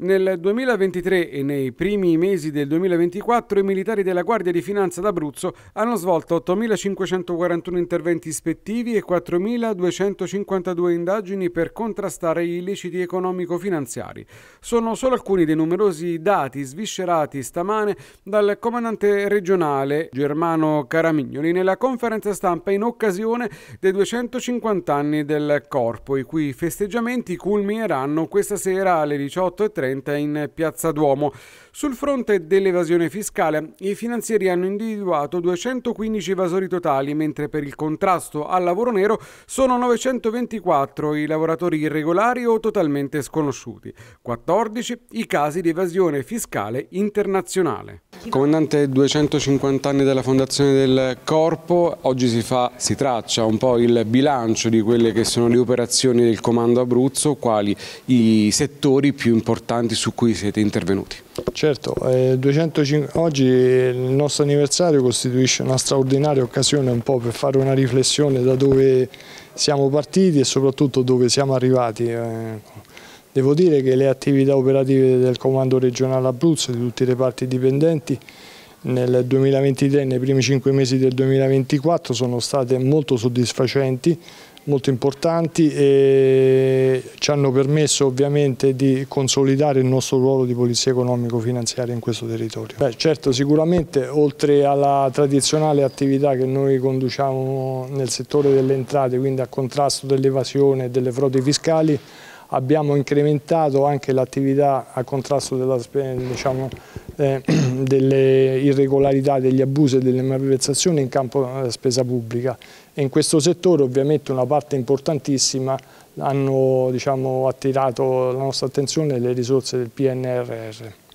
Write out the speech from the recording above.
Nel 2023 e nei primi mesi del 2024 i militari della Guardia di Finanza d'Abruzzo hanno svolto 8.541 interventi ispettivi e 4.252 indagini per contrastare gli illeciti economico-finanziari. Sono solo alcuni dei numerosi dati sviscerati stamane dal comandante regionale Germano Caramignoli nella conferenza stampa in occasione dei 250 anni del Corpo, i cui festeggiamenti culmineranno questa sera alle 18.30 Fiorente in Piazza Duomo. Sul fronte dell'evasione fiscale, i finanzieri hanno individuato 215 evasori totali, mentre per il contrasto al lavoro nero sono 924 i lavoratori irregolari o totalmente sconosciuti, 14 i casi di evasione fiscale internazionale. Comandante 250 anni della fondazione del corpo, oggi si, fa, si, traccia un po' il bilancio di quelle che sono le operazioni del Comando Abruzzo, quali i settori più importanti su cui siete intervenuti? Certo, eh, 205, oggi il nostro anniversario costituisce una straordinaria occasione un po' per fare una riflessione da dove siamo partiti e soprattutto dove siamo arrivati. Eh Devo dire che le attività operative del Comando regionale Abruzzo, di tutti i reparti dipendenti, nel 2023 e nei primi cinque mesi del 2024 sono state molto soddisfacenti, molto importanti e ci hanno permesso ovviamente di consolidare il nostro ruolo di polizia economico-finanziaria in questo territorio. Beh, certo, sicuramente oltre alla tradizionale attività che noi conduciamo nel settore delle entrate, quindi a contrasto dell'evasione e delle frodi fiscali, abbiamo incrementato anche l'attività a contrasto della, diciamo, eh, delle irregolarità, degli abusi e delle malversazioni in campo della eh, spesa pubblica e in questo settore ovviamente una parte importantissima hanno diciamo, attirato la nostra attenzione le risorse del PNRR.